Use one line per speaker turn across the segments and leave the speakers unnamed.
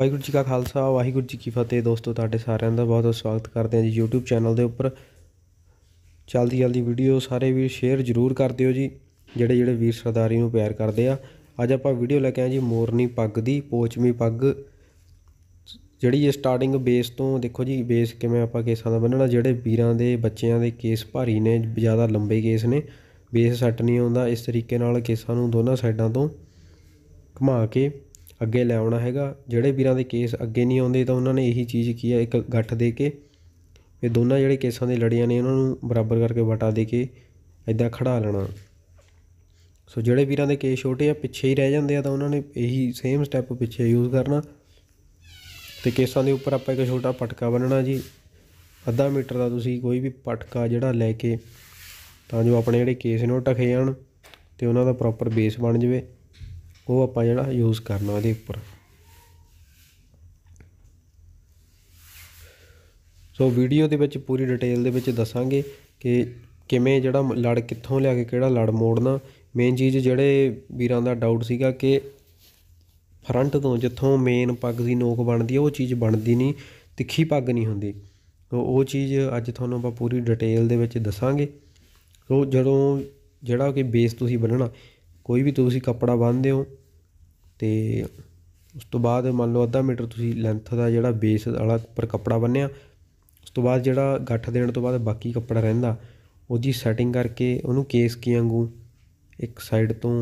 ਵਾਹਿਗੁਰੂ ਜੀ ਕਾ ਖਾਲਸਾ ਵਾਹਿਗੁਰੂ ਜੀ ਕੀ ਫਤਿਹ ਦੋਸਤੋ ਤੁਹਾਡੇ ਸਾਰਿਆਂ ਦਾ ਬਹੁਤ ਬਹੁਤ ਸਵਾਗਤ ਕਰਦੇ ਹਾਂ ਜੀ YouTube ਚੈਨਲ ਦੇ ਉੱਪਰ ਚਲਦੀ ਜਲਦੀ ਵੀਡੀਓ ਸਾਰੇ ਵੀਰ ਸ਼ੇਅਰ ਜ਼ਰੂਰ ਕਰ ਦਿਓ ਜੀ ਜਿਹੜੇ ਜਿਹੜੇ ਵੀਰ ਸਰਦਾਰੀ ਨੂੰ ਪਿਆਰ ਕਰਦੇ ਆ ਅੱਜ ਆਪਾਂ ਵੀਡੀਓ ਲੈ ਕੇ ਆਏ ਜੀ ਮੋਰਨੀ ਪੱਗ ਦੀ ਪੋਚਮੀ ਪੱਗ ਜਿਹੜੀ ਇਹ ਸਟਾਰਟਿੰਗ ਬੇਸ ਤੋਂ ਦੇਖੋ ਜੀ ਬੇਸ ਕਿਵੇਂ ਆਪਾਂ ਕੇਸਾਂ ਦਾ ਬੰਨਣਾ ਜਿਹੜੇ ਵੀਰਾਂ ਦੇ ਬੱਚਿਆਂ ਦੇ ਕੇਸ ਭਾਰੀ ਨੇ ਜ਼ਿਆਦਾ ਲੰਬੇ ਕੇਸ ਨੇ ਬੇਸ ਸੱਟ ਨਹੀਂ ਆਉਂਦਾ ਇਸ ਤਰੀਕੇ ਨਾਲ ਕੇਸਾਂ ਨੂੰ ਦੋਨਾਂ ਸਾਈਡਾਂ ਤੋਂ ਘੁਮਾ ਕੇ ਅੱਗੇ ਲੈ ਆਉਣਾ ਹੈਗਾ ਜਿਹੜੇ ਵੀਰਾਂ ਦੇ ਕੇਸ ਅੱਗੇ ਨਹੀਂ ਆਉਂਦੇ ਤਾਂ ਉਹਨਾਂ ਨੇ ਇਹੀ ਚੀਜ਼ ਕੀ ਹੈ ਇੱਕ ਗੱਠ ਦੇ ਕੇ ਇਹ ਦੋਨਾਂ ਜਿਹੜੇ ਕੇਸਾਂ ਦੇ ਲੜੀਆਂ ਨੇ ਉਹਨਾਂ ਨੂੰ ਬਰਾਬਰ ਕਰਕੇ ਵਟਾ ਦੇ ਕੇ ਐਦਾਂ ਖੜਾ ਲੈਣਾ ਸੋ ਜਿਹੜੇ ਵੀਰਾਂ ਦੇ ਕੇਸ ਛੋਟੇ ਆ ਪਿੱਛੇ ਹੀ ਰਹਿ ਜਾਂਦੇ ਆ ਤਾਂ ਉਹਨਾਂ ਨੇ ਇਹੀ ਸੇਮ ਸਟੈਪ ਪਿੱਛੇ ਯੂਜ਼ ਕਰਨਾ ਤੇ ਕੇਸਾਂ ਦੇ ਉੱਪਰ ਆਪਾਂ ਇੱਕ ਛੋਟਾ ਪਟਕਾ ਬੰਨਣਾ ਜੀ ਅੱਧਾ ਮੀਟਰ ਦਾ ਤੁਸੀਂ ਕੋਈ ਵੀ ਪਟਕਾ ਜਿਹੜਾ ਲੈ ਕੇ ਤਾਂ ਜੋ ਆਪਣੇ ਜਿਹੜੇ ਕੇਸ ਨੇ ਉਹ ਟਖੇ ਜਾਣ ਤੇ ਉਹਨਾਂ ਦਾ ਪ੍ਰੋਪਰ ਬੇਸ ਬਣ ਜਾਵੇ ਉਹ ਆਪਾਂ ਜਿਹੜਾ ਯੂਜ਼ ਕਰਨਾ ਉਹਦੇ ਉੱਪਰ ਸੋ ਵੀਡੀਓ ਦੇ ਵਿੱਚ ਪੂਰੀ ਡਿਟੇਲ ਦੇ ਵਿੱਚ ਦੱਸਾਂਗੇ ਕਿ ਕਿਵੇਂ ਜਿਹੜਾ ਲੜ ਕਿੱਥੋਂ ਲਿਆ ਕੇ ਕਿਹੜਾ ਲੜ ਮੋੜਨਾ ਮੇਨ ਚੀਜ਼ ਜਿਹੜੇ ਵੀਰਾਂ ਦਾ ਡਾਊਟ ਸੀਗਾ ਕਿ ਫਰੰਟ ਤੋਂ ਜਿੱਥੋਂ ਮੇਨ ਪੱਗ ਦੀ ਨੋਕ ਬਣਦੀ ਹੈ ਉਹ ਚੀਜ਼ ਬਣਦੀ ਨਹੀਂ ਤਿੱਖੀ ਪੱਗ ਨਹੀਂ ਹੁੰਦੀ ਸੋ ਉਹ ਚੀਜ਼ ਅੱਜ ਤੁਹਾਨੂੰ ਆਪਾਂ ਪੂਰੀ ਡਿਟੇਲ ਦੇ ਵਿੱਚ ਦੱਸਾਂਗੇ ਸੋ ਜਦੋਂ ਜਿਹੜਾ ਕਿ ਬੇਸ ਤੁਸੀਂ ਬੰਨਣਾ ਕੋਈ ਵੀ ਤੁਸੀਂ ਕੱਪੜਾ ਬੰਨਦੇ ਹੋ ਤੇ ਉਸ ਤੋਂ ਬਾਅਦ ਮੰਨ ਲਓ ਅੱਧਾ ਮੀਟਰ ਤੁਸੀਂ ਲੈਂਥ ਦਾ ਜਿਹੜਾ ਬੇਸ ਵਾਲਾ ਉੱਪਰ ਕੱਪੜਾ ਬੰਨਿਆ ਉਸ ਤੋਂ ਬਾਅਦ ਜਿਹੜਾ ਗੱਠ ਦੇਣ ਤੋਂ ਬਾਅਦ ਬਾਕੀ ਕੱਪੜਾ ਰਹਿੰਦਾ ਉਹਦੀ ਸੈਟਿੰਗ ਕਰਕੇ ਉਹਨੂੰ ਕੇਸ ਕੀ ਵਾਂਗੂ ਇੱਕ ਸਾਈਡ ਤੋਂ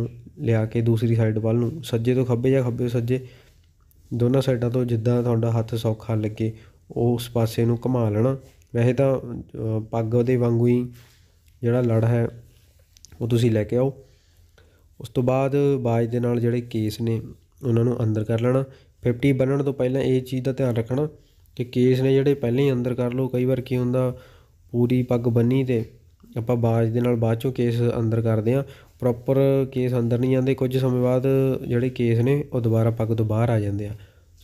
ਲਿਆ ਕੇ ਦੂਸਰੀ ਸਾਈਡ ਵੱਲ ਨੂੰ ਸੱਜੇ ਤੋਂ ਖੱਬੇ ਜਾਂ ਖੱਬੇ ਤੋਂ ਸੱਜੇ ਦੋਨਾਂ ਸਾਈਡਾਂ ਤੋਂ ਜਿੱਦਾਂ ਤੁਹਾਡਾ ਹੱਥ ਸੌਖਾ ਲੱਗੇ ਉਸ ਪਾਸੇ ਨੂੰ ਘੁਮਾ ਲੈਣਾ ਵੈਸੇ ਤਾਂ ਪੱਗ ਉਹਦੇ ਵਾਂਗੂ ਹੀ ਜਿਹੜਾ ਲੜ ਹੈ ਉਹ ਤੁਸੀਂ ਲੈ ਕੇ ਆਓ ਉਸ ਤੋਂ ਬਾਅਦ ਬਾਜ ਦੇ ਨਾਲ ਜਿਹੜੇ ਕੇਸ ਨੇ ਉਹਨਾਂ ਨੂੰ ਅੰਦਰ ਕਰ ਲੈਣਾ 50 ਬਣਨ ਤੋਂ ਪਹਿਲਾਂ ਇਹ ਚੀਜ਼ ਦਾ ਧਿਆਨ ਰੱਖਣਾ ਕਿ ਕੇਸ ਨੇ ਜਿਹੜੇ ਪਹਿਲਾਂ ਹੀ ਅੰਦਰ ਕਰ ਲਓ ਕਈ ਵਾਰ ਕੀ ਹੁੰਦਾ ਪੂਰੀ ਪੱਗ ਬੰਨੀ ਤੇ ਆਪਾਂ ਬਾਜ ਦੇ ਨਾਲ ਬਾਅਦ ਚੋਂ ਕੇਸ ਅੰਦਰ ਕਰਦੇ ਆ ਪ੍ਰੋਪਰ ਕੇਸ ਅੰਦਰ ਨਹੀਂ ਜਾਂਦੇ ਕੁਝ ਸਮੇਂ ਬਾਅਦ ਜਿਹੜੇ ਕੇਸ ਨੇ ਉਹ ਦੁਬਾਰਾ ਪੱਗ ਤੋਂ ਬਾਹਰ ਆ ਜਾਂਦੇ ਆ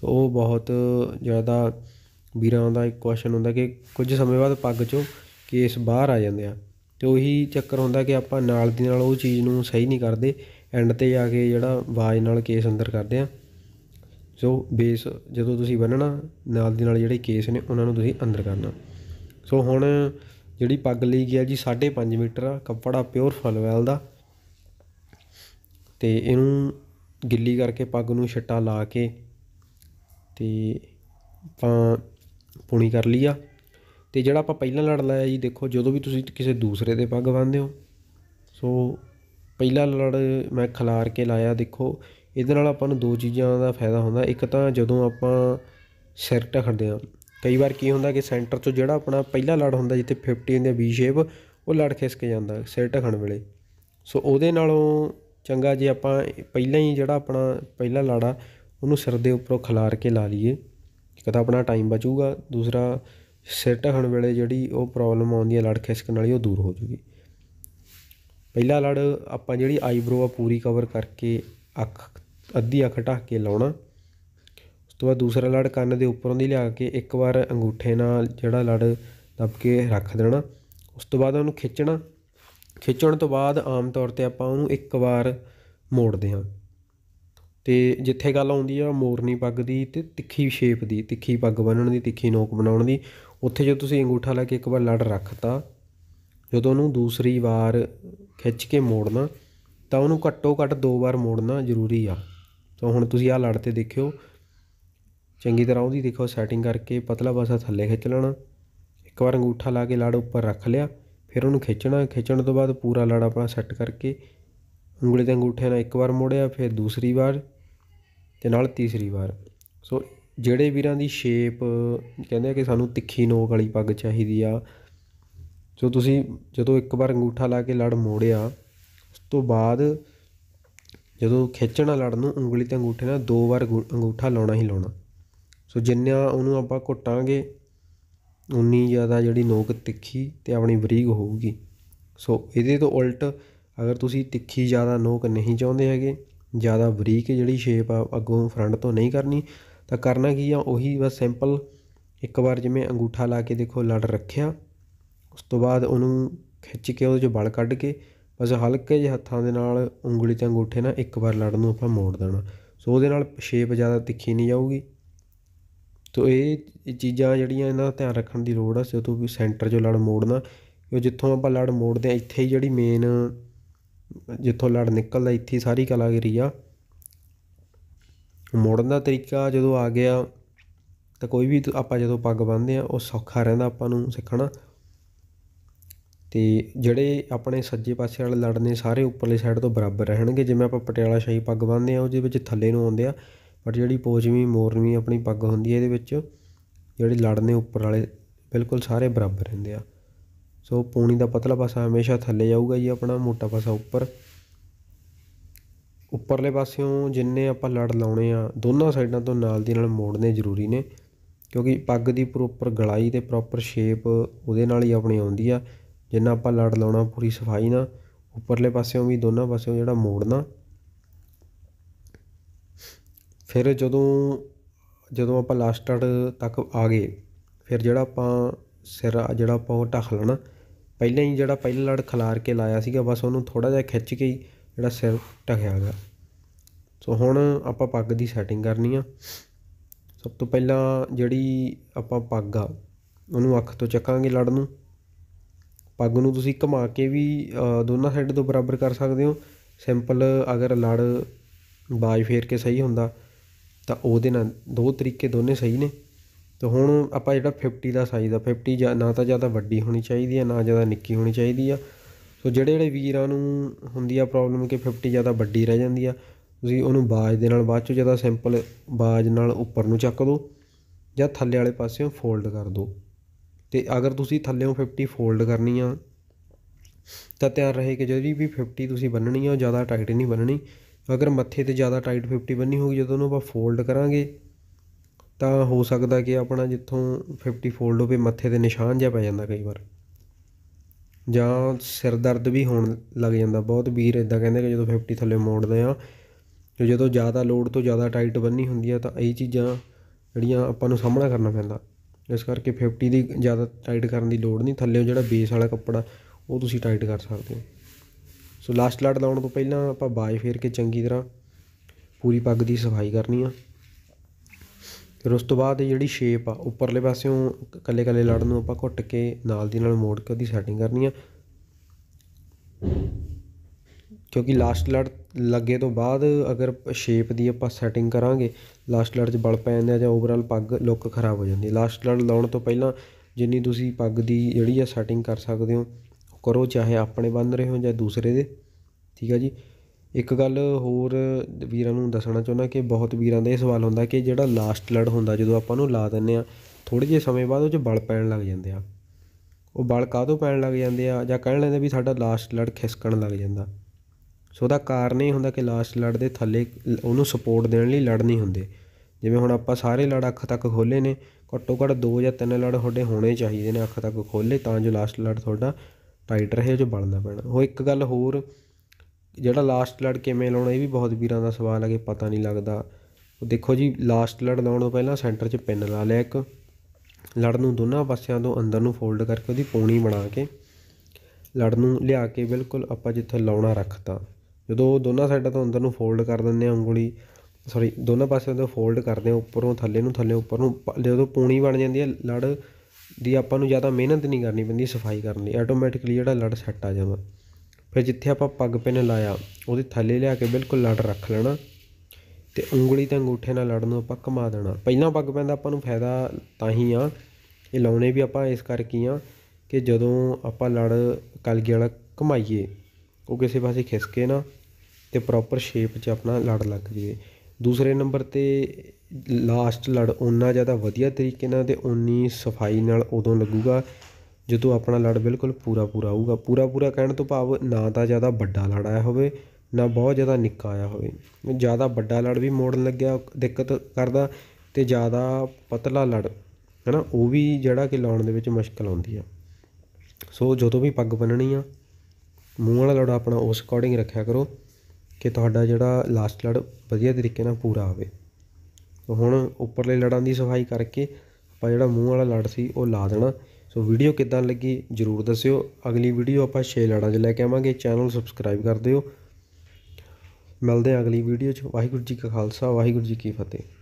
ਸੋ ਉਹ ਬਹੁਤ ਜ਼ਿਆਦਾ ਵੀਰਾਂ ਦਾ ਇੱਕ ਕੁਐਸਚਨ ਹੁੰਦਾ ਕਿ ਕੁਝ ਸਮੇਂ ਬਾਅਦ ਪੱਗ ਚੋਂ ਕੇਸ ਬਾਹਰ ਆ ਜਾਂਦੇ ਆ ਤੇ ਉਹੀ ਚੱਕਰ ਹੁੰਦਾ ਕਿ ਆਪਾਂ ਨਾਲ ਦੀ ਨਾਲ ਉਹ ਚੀਜ਼ ਨੂੰ ਸਹੀ ਨਹੀਂ ਕਰਦੇ ਐਂਡ 'ਤੇ ਜਾ ਕੇ ਜਿਹੜਾ ਆਵਾਜ਼ ਨਾਲ ਕੇਸ ਅੰਦਰ ਕਰਦੇ ਆ ਸੋ ਬੇਸ ਜਦੋਂ ਤੁਸੀਂ ਬੰਨਣਾ ਨਾਲ ਦੀ ਨਾਲ ਜਿਹੜੇ ਕੇਸ ਨੇ ਉਹਨਾਂ ਨੂੰ ਤੁਸੀਂ ਅੰਦਰ ਕਰਨਾ ਸੋ ਹੁਣ ਜਿਹੜੀ ਪੱਗ ਲਈ ਗਿਆ ਜੀ 5.5 ਮੀਟਰ ਆ ਕੱਪੜਾ ਪਿਓਰ ਫਲਵੈਲ ਦਾ ਤੇ ਇਹਨੂੰ ਗਿੱਲੀ ਕਰਕੇ ਪੱਗ ਨੂੰ ਛੱਟਾ ਲਾ ਕੇ ਤੇ ਆਪਾਂ ਪੁਣੀ ਕਰ ਲਈ ਆ ਤੇ ਜਿਹੜਾ ਆਪਾਂ ਪਹਿਲਾ ਲੜ ਲਾਇਆ ਜੀ ਦੇਖੋ ਜਦੋਂ ਵੀ ਤੁਸੀਂ ਕਿਸੇ ਦੂਸਰੇ ਦੇ ਪੱਗ ਬੰਨਦੇ ਹੋ ਸੋ ਪਹਿਲਾ ਲੜ ਮੈਂ ਖਿਲਾਰ ਕੇ ਲਾਇਆ ਦੇਖੋ ਇਹਦੇ ਨਾਲ ਆਪਾਂ ਨੂੰ ਦੋ ਚੀਜ਼ਾਂ ਦਾ ਫਾਇਦਾ ਹੁੰਦਾ ਇੱਕ ਤਾਂ ਜਦੋਂ ਆਪਾਂ ਸਿਰ ਖੜਦੇ ਹਾਂ ਕਈ ਵਾਰ ਕੀ ਹੁੰਦਾ ਕਿ ਸੈਂਟਰ ਤੋਂ ਜਿਹੜਾ ਆਪਣਾ ਪਹਿਲਾ ਲੜ ਹੁੰਦਾ ਜਿੱਥੇ 50 ਹੁੰਦੀ ਵੀ ਸ਼ੇਪ ਉਹ ਲੜ ਖਿਸਕ ਜਾਂਦਾ ਸਿਰ ਖਣ ਵੇਲੇ ਸੋ ਉਹਦੇ ਨਾਲੋਂ ਚੰਗਾ ਜੇ ਆਪਾਂ ਪਹਿਲਾਂ ਹੀ ਜਿਹੜਾ ਆਪਣਾ ਪਹਿਲਾ ਲੜਾ ਉਹਨੂੰ ਸਿਰ ਦੇ ਉੱਪਰੋਂ ਖਿਲਾਰ ਕੇ ਲਾ ਲਈਏ ਇੱਕ ਤਾਂ ਆਪਣਾ ਟਾਈਮ ਬਚੂਗਾ ਦੂਸਰਾ ਸਿਰ ਢਹਣ ਵੇਲੇ ਜਿਹੜੀ ਉਹ ਪ੍ਰੋਬਲਮ ਆਉਂਦੀ ਹੈ ਲੜ ਖਿਸਕਣ ਵਾਲੀ ਉਹ ਦੂਰ ਹੋ ਜੂਗੀ ਪਹਿਲਾ ਲੜ ਆਪਾਂ ਜਿਹੜੀ ਆਈਬ੍ਰੋ ਆ ਪੂਰੀ ਕਵਰ ਕਰਕੇ ਅੱਖ ਅੱਧੀ ਅੱਖ ਢੱਕ ਕੇ ਲਾਉਣਾ ਉਸ ਤੋਂ ਬਾਅਦ ਦੂਸਰਾ ਲੜ ਕੰਨ ਦੇ ਉੱਪਰੋਂ ਦੀ ਲਿਆ ਕੇ ਇੱਕ ਵਾਰ ਅੰਗੂਠੇ ਨਾਲ ਜਿਹੜਾ ਲੜ ਦੱਬ ਕੇ ਰੱਖ ਦੇਣਾ ਉਸ ਤੋਂ ਬਾਅਦ ਉਹਨੂੰ ਖਿੱਚਣਾ ਖਿੱਚਣ ਤੋਂ ਬਾਅਦ ਆਮ ਤੌਰ ਤੇ ਆਪਾਂ ਉਹਨੂੰ ਇੱਕ ਵਾਰ ਮੋੜਦੇ ਹਾਂ ਤੇ ਜਿੱਥੇ ਗੱਲ ਆਉਂਦੀ ਆ ਮੋਰਨੀ ਪੱਗ ਦੀ ਤੇ ਤਿੱਖੀ ਸ਼ੇਪ ਦੀ ਤਿੱਖੀ ਪੱਗ ਬੰਨਣ ਦੀ ਤਿੱਖੀ ਨੋਕ ਬਣਾਉਣ ਦੀ ਉੱਥੇ ਜੇ ਤੁਸੀਂ ਅੰਗੂਠਾ ਲਾ ਕੇ ਇੱਕ ਵਾਰ ਲੜ ਰੱਖਤਾ ਜਦੋਂ ਉਹਨੂੰ ਦੂਸਰੀ ਵਾਰ ਖਿੱਚ ਕੇ ਮੋੜਨਾ ਤਾਂ ਉਹਨੂੰ ਘੱਟੋ ਘੱਟ ਦੋ ਵਾਰ ਮੋੜਨਾ ਜ਼ਰੂਰੀ ਆ ਤਾਂ ਹੁਣ ਤੁਸੀਂ ਆਹ ਲੜ ਤੇ ਦੇਖਿਓ ਚੰਗੀ ਤਰ੍ਹਾਂ ਉਹਦੀ ਦੇਖੋ ਸੈਟਿੰਗ ਕਰਕੇ ਪਤਲਾ ਪਾਸਾ ਥੱਲੇ ਖਿੱਚ ਲੈਣਾ ਇੱਕ ਵਾਰ ਅੰਗੂਠਾ ਲਾ ਕੇ ਲੜ ਉੱਪਰ ਰੱਖ ਲਿਆ ਫਿਰ ਉਹਨੂੰ ਖਿੱਚਣਾ ਖਿੱਚਣ ਤੋਂ ਬਾਅਦ ਪੂਰਾ ਲੜ ਆਪਣਾ ਸੈੱਟ ਕਰਕੇ ਉਂਗਲੀ ਦੇ ਅੰਗੂਠੇ ਨਾਲ ਇੱਕ ਵਾਰ ਮੋੜਿਆ ਫਿਰ ਦੂਸਰੀ ਵਾਰ ਤੇ ਨਾਲ ਤੀਸਰੀ ਵਾਰ ਸੋ ਜਿਹੜੇ ਵੀਰਾਂ ਦੀ ਸ਼ੇਪ ਕਹਿੰਦੇ ਆ ਕਿ ਸਾਨੂੰ ਤਿੱਖੀ ਨੋਕ ਵਾਲੀ ਪੱਗ ਚਾਹੀਦੀ ਆ ਸੋ ਤੁਸੀਂ ਜਦੋਂ ਇੱਕ ਵਾਰ ਅੰਗੂਠਾ ਲਾ ਕੇ ਲੜ ਮੋੜਿਆ ਉਸ ਤੋਂ ਬਾਅਦ ਜਦੋਂ ਖਿੱਚਣਾ ਲੜ ਨੂੰ ਉਂਗਲੀ ਤੇ ਅੰਗੂਠੇ ਨਾਲ ਦੋ ਵਾਰ ਅੰਗੂਠਾ ਲਾਉਣਾ ਹੀ ਲਾਉਣਾ ਸੋ ਜਿੰਨਾ ਉਹਨੂੰ ਆਪਾਂ ਘੁੱਟਾਂਗੇ ਉਨੀ ਜ਼ਿਆਦਾ ਜਿਹੜੀ ਨੋਕ ਤਿੱਖੀ ਤੇ ਆਪਣੀ ਬਰੀਕ ਹੋਊਗੀ ਸੋ ਇਹਦੇ ਤੋਂ ਉਲਟ ਅਗਰ ਤੁਸੀਂ ਤਿੱਖੀ ਜ਼ਿਆਦਾ ਨੋਕ ਨਹੀਂ ਚਾਹੁੰਦੇ ਹੈਗੇ ਜ਼ਿਆਦਾ ਬਰੀਕ ਜਿਹੜੀ ਸ਼ੇਪ ਆ ਅੱਗੋਂ ਫਰੰਟ ਤੋਂ ਨਹੀਂ ਕਰਨੀ ਤਾਂ ਕਰਨਾ ਕੀ ਆ ਉਹੀ ਬਸ ਸਿੰਪਲ ਇੱਕ ਵਾਰ ਜਿਵੇਂ ਅੰਗੂਠਾ ਲਾ ਕੇ ਦੇਖੋ ਲੜ ਰੱਖਿਆ ਉਸ ਤੋਂ ਬਾਅਦ ਉਹਨੂੰ ਖਿੱਚ ਕੇ ਉਹਦੇ ਜੋ ਬਲ ਕੱਢ ਕੇ ਬਸ ਹਲਕੇ ਜਿਹੇ ਹੱਥਾਂ ਦੇ ਨਾਲ ਉਂਗਲੀ ਤੇ ਅੰਗੂਠੇ ਨਾਲ ਇੱਕ ਵਾਰ ਲੜ ਨੂੰ ਆਪਾਂ ਮੋੜ ਦੇਣਾ ਸੋ ਉਹਦੇ ਨਾਲ ਸ਼ੇਪ ਜ਼ਿਆਦਾ ਤਿੱਖੀ ਨਹੀਂ ਜਾਊਗੀ ਤੋ ਇਹ ਚੀਜ਼ਾਂ ਜਿਹੜੀਆਂ ਇਹਨਾਂ ਦਾ ਧਿਆਨ ਰੱਖਣ ਦੀ ਲੋੜ ਆ ਸੋ ਤੋਂ ਵੀ ਸੈਂਟਰ ਜੋ ਲੜ ਮੋੜਨਾ ਕਿ ਜਿੱਥੋਂ ਆਪਾਂ ਲੜ ਮੋੜਦੇ ਆ ਇੱਥੇ ਹੀ ਜਿਹੜੀ ਮੇਨ ਜਿੱਥੋਂ ਲੜ ਨਿਕਲਦਾ ਇੱਥੇ ਸਾਰੀ ਕਲਾਗਰੀ ਆ ਮੋੜਨ ਦਾ ਤਰੀਕਾ ਜਦੋਂ ਆ ਗਿਆ ਤਾਂ ਕੋਈ ਵੀ ਆਪਾਂ ਜਦੋਂ ਪੱਗ ਬੰਨਦੇ ਆ ਉਹ ਸੌਖਾ ਰਹਿੰਦਾ ਆਪਾਂ ਨੂੰ ਸਿੱਖਣਾ ਤੇ ਜਿਹੜੇ ਆਪਣੇ ਸੱਜੇ ਪਾਸੇ ਵਾਲੇ ਲੜਨੇ ਸਾਰੇ ਉੱਪਰਲੇ ਸਾਈਡ ਤੋਂ ਬਰਾਬਰ ਰਹਿਣਗੇ ਜਿਵੇਂ ਆਪਾਂ ਪਟਿਆਲਾ ਸ਼ਾਹੀ ਪੱਗ ਬੰਨਦੇ ਆ ਉਹਦੇ ਵਿੱਚ ਥੱਲੇ ਨੂੰ ਆਉਂਦੇ ਆ ਪਰ ਜਿਹੜੀ ਪੋਚਵੀਂ ਮੋਰਨੀ ਆਪਣੀ ਪੱਗ ਹੁੰਦੀ ਹੈ ਇਹਦੇ ਵਿੱਚ ਜਿਹੜੇ ਲੜਨੇ ਉੱਪਰ ਵਾਲੇ ਬਿਲਕੁਲ ਸਾਰੇ ਬਰਾਬਰ ਰਹਿੰਦੇ ਆ ਸੋ ਪੂਣੀ ਦਾ ਪਤਲਾ ਪਾਸਾ ਹਮੇਸ਼ਾ ਥੱਲੇ ਜਾਊਗਾ ਜੀ ਆਪਣਾ ਮੋਟਾ ਪਾਸਾ ਉੱਪਰ ਉੱਪਰਲੇ ਪਾਸਿਓਂ ਜਿੰਨੇ ਆਪਾਂ ਲੜ ਲਾਉਣੇ ਆ ਦੋਨਾਂ ਸਾਈਡਾਂ ਤੋਂ ਨਾਲ ਦੀ ਨਾਲ ਮੋੜਨੇ ਜ਼ਰੂਰੀ ਨੇ ਕਿਉਂਕਿ ਪੱਗ ਦੀ ਪ੍ਰੋਪਰ ਗਲਾਈ ਤੇ ਪ੍ਰੋਪਰ ਸ਼ੇਪ ਉਹਦੇ ਨਾਲ ਹੀ ਆਪਣੀ ਆਉਂਦੀ ਆ ਜਿੰਨਾ ਆਪਾਂ ਲੜ ਲਾਉਣਾ ਪੂਰੀ ਸਫਾਈ ਨਾਲ ਉੱਪਰਲੇ ਪਾਸਿਓਂ ਵੀ ਦੋਨਾਂ ਪਾਸਿਓਂ ਜਿਹੜਾ ਮੋੜਨਾ ਫਿਰ ਜਦੋਂ ਜਦੋਂ ਆਪਾਂ ਲਾਸਟ ਤੱਕ ਆ ਗਏ ਫਿਰ ਜਿਹੜਾ ਆਪਾਂ ਸਿਰ ਜਿਹੜਾ ਆਪਾਂ ਉਹ ਢੱਕ ਲੈਣਾ ਪਹਿਲਾਂ ਹੀ ਜਿਹੜਾ ਪਹਿਲਾ ਲੜ ਖਿਲਾਰ ਕੇ ਲਾਇਆ ਸੀਗਾ ਬਸ ਉਹਨੂੰ ਥੋੜਾ ਜਿਹਾ ਖਿੱਚ ਕੇ ਹੀ ਜਿਹੜਾ ਸਿਰ ਟਖਿਆ ਗਿਆ ਸੋ ਹੁਣ ਆਪਾਂ ਪੱਗ ਦੀ ਸੈਟਿੰਗ ਕਰਨੀ ਆ ਸਭ ਤੋਂ ਪਹਿਲਾਂ ਜਿਹੜੀ ਆਪਾਂ ਪੱਗ ਆ ਉਹਨੂੰ ਅੱਖ ਤੋਂ ਚੱਕਾਂਗੇ ਲੜ ਨੂੰ ਪੱਗ ਨੂੰ ਤੁਸੀਂ ਘੁਮਾ ਕੇ ਵੀ ਦੋਨਾਂ ਸਾਈਡ ਤੋਂ ਬਰਾਬਰ ਕਰ ਸਕਦੇ ਹੋ ਸਿੰਪਲ ਅਗਰ ਲੜ ਬਾਜ ਫੇਰ ਕੇ ਸਹੀ ਹੁੰਦਾ ਤਾਂ ਉਹਦੇ ਨਾਲ ਦੋ ਤਰੀਕੇ ਦੋਨੇ ਸਹੀ ਨੇ ਤੇ ਹੁਣ ਆਪਾਂ ਜਿਹੜਾ 50 ਦਾ ਸਾਈਜ਼ ਆ 50 ਜਾਂ ਨਾ ਤਾਂ ਜ਼ਿਆਦਾ ਵੱਡੀ ਹੋਣੀ ਚਾਹੀਦੀ ਆ ਨਾ ਜ਼ਿਆਦਾ ਨਿੱਕੀ ਹੋਣੀ ਚਾਹੀਦੀ ਆ ਸੋ ਜਿਹੜੇ ਜਿਹੜੇ ਵੀਰਾਂ ਨੂੰ ਹੁੰਦੀ ਆ ਪ੍ਰੋਬਲਮ ਕਿ 50 ਜ਼ਿਆਦਾ ਵੱਡੀ ਰਹਿ ਜਾਂਦੀ ਆ ਤੁਸੀਂ ਉਹਨੂੰ ਬਾਜ ਦੇ ਨਾਲ ਬਾਅਦ ਚੋਂ ਜ਼ਿਆਦਾ ਸਿੰਪਲ ਬਾਜ ਨਾਲ ਉੱਪਰ ਨੂੰ ਚੱਕ ਦੋ ਜਾਂ ਥੱਲੇ ਵਾਲੇ ਪਾਸਿਓਂ ਫੋਲਡ ਕਰ ਦੋ ਤੇ ਅਗਰ ਤੁਸੀਂ ਥੱਲੇੋਂ 50 ਫੋਲਡ ਕਰਨੀ ਆ ਤਾਂ ਧਿਆਨ ਰਹੇ ਕਿ ਜਿਹੜੀ ਵੀ 50 ਤੁਸੀਂ ਬੰਨਣੀ ਆ ਉਹ ਜ਼ਿਆਦਾ ਟਾਈਟ ਨਹੀਂ ਬੰਨਣੀ ਅਗਰ ਮੱਥੇ ਤੇ ਜ਼ਿਆਦਾ ਟਾਈਟ 50 ਬੰਨੀ ਹੋਊਗੀ ਜਦੋਂ ਉਹਨੂੰ ਆਪਾਂ ਫੋਲਡ ਕਰਾਂਗੇ ਤਾਂ ਹੋ ਸਕਦਾ ਕਿ ਆਪਣਾ ਜਿੱਥੋਂ 50 ਫੋਲਡ ਹੋਵੇ ਮੱਥੇ 'ਤੇ ਨਿਸ਼ਾਨ ਜਿਹਾ ਪੈ ਜਾਂਦਾ ਕਈ ਵਾਰ ਜਾਂ ਸਿਰ ਦਰਦ ਵੀ ਹੋਣ ਲੱਗ ਜਾਂਦਾ ਬਹੁਤ ਵੀਰ ਇਦਾਂ ਕਹਿੰਦੇ ਕਿ ਜਦੋਂ 50 ਥੱਲੇ ਮੋੜਦੇ ਆ ਤੇ ਜਦੋਂ ਜ਼ਿਆਦਾ ਲੋਡ ਤੋਂ ਜ਼ਿਆਦਾ ਟਾਈਟ ਬੰਨੀ ਹੁੰਦੀ ਆ ਤਾਂ ਇਹ ਚੀਜ਼ਾਂ ਜਿਹੜੀਆਂ ਆਪਾਂ ਨੂੰ ਸਾਹਮਣਾ ਕਰਨਾ ਪੈਂਦਾ ਇਸ ਕਰਕੇ 50 ਦੀ ਜ਼ਿਆਦਾ ਟਾਈਟ ਕਰਨ ਦੀ ਲੋੜ ਨਹੀਂ ਥੱਲੇ ਜਿਹੜਾ ਬੇਸ ਵਾਲਾ ਕੱਪੜਾ ਉਹ ਤੁਸੀਂ ਟਾਈਟ ਕਰ ਸਕਦੇ ਹੋ ਸੋ ਲਾਸਟ ਲਾਟ ਲਾਉਣ ਤੋਂ ਪਹਿਲਾਂ ਆਪਾਂ ਬਾਜ ਫੇਰ ਕੇ ਚੰਗੀ ਤਰ੍ਹਾਂ ਪੂਰੀ ਪੱਗ ਦੀ ਸਫਾਈ ਕਰਨੀ ਆ ਫਿਰ ਉਸ ਤੋਂ ਬਾਅਦ ਜਿਹੜੀ ਸ਼ੇਪ ਆ ਉੱਪਰਲੇ ਪਾਸਿਓਂ ਕੱਲੇ-ਕੱਲੇ ਲੜ ਨੂੰ ਆਪਾਂ ਘੁੱਟ ਕੇ ਨਾਲ ਦੀ ਨਾਲ ਮੋੜ ਕੇ ਉਹਦੀ ਸੈਟਿੰਗ ਕਰਨੀ ਆ ਕਿਉਂਕਿ ਲਾਸਟ ਲੜ ਲੱਗੇ ਤੋਂ ਬਾਅਦ ਅਗਰ ਸ਼ੇਪ ਦੀ ਆਪਾਂ ਸੈਟਿੰਗ ਕਰਾਂਗੇ ਲਾਸਟ ਲੜ 'ਚ ਬਲ ਪੈ ਜਾਂਦਾ ਜਾਂ ਓਵਰਆਲ ਪੱਗ ਲੁੱਕ ਖਰਾਬ ਹੋ ਜਾਂਦੀ ਲਾਸਟ ਲੜ ਲਾਉਣ ਤੋਂ ਪਹਿਲਾਂ ਜਿੰਨੀ ਤੁਸੀਂ ਪੱਗ ਦੀ ਜਿਹੜੀ ਆ ਸੈਟਿੰਗ ਕਰ ਸਕਦੇ ਹੋ ਕਰੋ ਚਾਹੇ ਆਪਣੇ ਬੰਨ ਰਹੇ ਹੋ ਜਾਂ ਦੂਸਰੇ ਦੇ ਠੀਕ ਆ ਜੀ ਇੱਕ ਗੱਲ ਹੋਰ ਵੀਰਾਂ ਨੂੰ ਦੱਸਣਾ ਚਾਹੁੰਦਾ ਕਿ ਬਹੁਤ ਵੀਰਾਂ ਦਾ ਇਹ ਸਵਾਲ ਹੁੰਦਾ ਕਿ ਜਿਹੜਾ ਲਾਸਟ ਲੜ ਹੁੰਦਾ ਜਦੋਂ ਆਪਾਂ ਨੂੰ ਲਾ ਦਿੰਨੇ ਆ ਥੋੜੇ ਜਿਹੇ ਸਮੇਂ ਬਾਅਦ ਉਹ 'ਚ ਬਲ ਪੈਣ ਲੱਗ ਜਾਂਦੇ ਆ ਉਹ ਬਲ ਕਾਹਤੋਂ ਪੈਣ ਲੱਗ ਜਾਂਦੇ ਆ ਜਾਂ ਕਹਿਣ ਲੈਂਦੇ ਵੀ ਸਾਡਾ ਲਾਸਟ ਲੜ ਖਿਸਕਣ ਲੱਗ ਜਾਂਦਾ ਸੋ ਉਹਦਾ ਕਾਰਨ ਇਹ ਹੁੰਦਾ ਕਿ ਲਾਸਟ ਲੜ ਦੇ ਥੱਲੇ ਉਹਨੂੰ ਸਪੋਰਟ ਦੇਣ ਲਈ ਲੜ ਨਹੀਂ ਹੁੰਦੇ ਜਿਵੇਂ ਹੁਣ ਆਪਾਂ ਸਾਰੇ ਲੜ ਅੱਖ ਤੱਕ ਖੋਲੇ ਨੇ ਘੱਟੋ ਘੱਟ 2 ਜਾਂ 3 ਲੜ ਤੁਹਾਡੇ ਹੋਣੇ ਚਾਹੀਦੇ ਨੇ ਅੱਖ ਤੱਕ ਖੋਲੇ ਤਾਂ ਜੋ ਲਾਸਟ ਲੜ ਤੁਹਾਡਾ ਟਾਈਟ ਰਹੇ ਜੋ ਬਲਦਾ ਪੈਣਾ ਉਹ ਇੱਕ ਗੱਲ ਹੋਰ ਜਿਹੜਾ ਲਾਸਟ ਲੜ ਕਿਵੇਂ ਲਾਉਣਾ ਇਹ ਵੀ ਬਹੁਤ ਵੀਰਾਂ ਦਾ ਸਵਾਲ ਹੈ ਕਿ ਪਤਾ ਨਹੀਂ ਲੱਗਦਾ ਦੇਖੋ ਜੀ ਲਾਸਟ ਲੜ ਲਾਉਣ ਤੋਂ ਪਹਿਲਾਂ ਸੈਂਟਰ 'ਚ ਪਿੰਨ ਲਾ ਲਿਆ ਇੱਕ ਲੜ ਨੂੰ ਦੋਨਾਂ ਪਾਸਿਆਂ ਤੋਂ ਅੰਦਰ ਨੂੰ ਫੋਲਡ ਕਰਕੇ ਉਹਦੀ ਪੌਣੀ ਬਣਾ ਕੇ ਲੜ ਨੂੰ ਲਿਆ ਕੇ ਬਿਲਕੁਲ ਆਪਾਂ ਜਿੱਥੇ ਲਾਉਣਾ ਰੱਖਤਾ ਜਦੋਂ ਦੋਨਾਂ ਸਾਈਡਾਂ ਤੋਂ ਅੰਦਰ ਨੂੰ ਫੋਲਡ ਕਰ ਦਿੰਦੇ ਆ ਉਂਗਲੀ ਸੌਰੀ ਦੋਨਾਂ ਪਾਸਿਆਂ ਤੋਂ ਫੋਲਡ ਕਰਦੇ ਆ ਉੱਪਰੋਂ ਥੱਲੇ ਨੂੰ ਥੱਲੇ ਉੱਪਰ ਨੂੰ ਜਦੋਂ ਪੂਣੀ ਬਣ ਜਾਂਦੀ ਹੈ ਲੜ ਦੀ ਆਪਾਂ ਨੂੰ ਜ਼ਿਆਦਾ ਮਿਹਨਤ ਨਹੀਂ ਕਰਨੀ ਪੈਂਦੀ ਸਫਾਈ ਕਰਨ ਲਈ ਆਟੋਮੈਟਿਕਲੀ ਜਿਹੜਾ ਲੜ ਸੈੱਟ ਆ ਜਾਂਦਾ ਫਿਰ ਜਿੱਥੇ ਆਪਾਂ ਪੱਗ ਪਿੰਨ ਲਾਇਆ ਉਹਦੇ ਥੱਲੇ ਲਿਆ ਕੇ ਬਿਲਕੁਲ ਲੜ ਰੱਖ ਲੈਣਾ ਤੇ ਉਂਗਲੀ ਤੇ ਅੰਗੂਠੇ ਨਾਲ ਲੜਨ ਨੂੰ ਆਪਾਂ ਕਮਾ ਦੇਣਾ ਪਹਿਲਾਂ ਪੱਗ ਪੈਂਦਾ ਆਪਾਂ ਨੂੰ ਫਾਇਦਾ ਤਾਂ ਹੀ ਆ ਇਹ ਲਾਉਣੇ ਵੀ ਆਪਾਂ ਇਸ ਕਰਕੇ ਆ ਕਿ ਜਦੋਂ ਆਪਾਂ ਲੜ ਕਲਗੀ ਵਾਲਾ ਕਮਾਈਏ ਉਹ ਕਿਸੇ ਪਾਸੇ ਖਿਸਕੇ ਨਾ ਤੇ ਪ੍ਰੋਪਰ ਸ਼ੇਪ 'ਚ ਆਪਣਾ ਲੜ ਲੱਗ ਜੇ ਦੂਸਰੇ ਨੰਬਰ ਤੇ ਲਾਸਟ ਲੜ ਉਹਨਾਂ ਜ਼ਿਆਦਾ ਵਧੀਆ ਤਰੀਕੇ ਨਾਲ ਤੇ ਓਨੀ ਸਫਾਈ ਨਾਲ ਉਦੋਂ ਲੱਗੂਗਾ ਜਦੋਂ ਆਪਣਾ ਲੜ ਬਿਲਕੁਲ ਪੂਰਾ ਪੂਰਾ ਆਊਗਾ ਪੂਰਾ ਪੂਰਾ ਕਹਿਣ ਤੋਂ ਭਾਵ ਨਾ ਤਾਂ ਜ਼ਿਆਦਾ ਵੱਡਾ ਲੜ ਆਇਆ ਹੋਵੇ ਨਾ ਬਹੁਤ ਜ਼ਿਆਦਾ ਨਿੱਕਾ ਆਇਆ ਹੋਵੇ ਜ਼ਿਆਦਾ ਵੱਡਾ ਲੜ ਵੀ ਮੋੜਨ ਲੱਗਿਆ ਦਿੱਕਤ ਕਰਦਾ ਤੇ ਜ਼ਿਆਦਾ ਪਤਲਾ ਲੜ ਹੈਨਾ ਉਹ ਵੀ ਜਿਹੜਾ ਕਿ ਲਾਉਣ ਦੇ ਵਿੱਚ ਮੁਸ਼ਕਲ ਆਉਂਦੀ ਆ ਸੋ ਜਦੋਂ ਵੀ ਪੱਗ ਬੰਨਣੀ ਆ ਮੂੰਹ ਵਾਲਾ ਲੜ ਆਪਣਾ ਉਸ ਅਕੋਰਡਿੰਗ ਰੱਖਿਆ ਕਰੋ ਕਿ ਤੁਹਾਡਾ ਜਿਹੜਾ ਲਾਸਟ ਲੜ ਵਧੀਆ ਤਰੀਕੇ ਨਾਲ ਪੂਰਾ ਆਵੇ ਹੁਣ ਉੱਪਰਲੇ ਲੜਾਂ ਦੀ ਸਫਾਈ ਕਰਕੇ ਆਪਾਂ ਜਿਹੜਾ ਮੂੰਹ ਵਾਲਾ ਲੜ ਸੀ ਉਹ ਲਾ ਦੇਣਾ ਸੋ ਵੀਡੀਓ ਕਿੱਦਾਂ ਲੱਗੀ ਜਰੂਰ ਦੱਸਿਓ ਅਗਲੀ ਵੀਡੀਓ ਆਪਾਂ 6 ਲੜਾਂ 'ਚ ਲੈ ਕੇ ਆਵਾਂਗੇ ਚੈਨਲ ਸਬਸਕ੍ਰਾਈਬ ਕਰ ਦਿਓ ਮਿਲਦੇ ਆ ਅਗਲੀ ਵੀਡੀਓ 'ਚ ਵਾਹਿਗੁਰੂ ਜੀ ਕਾ ਖਾਲਸਾ ਵਾਹਿਗੁਰੂ ਜੀ ਕੀ ਫਤਿਹ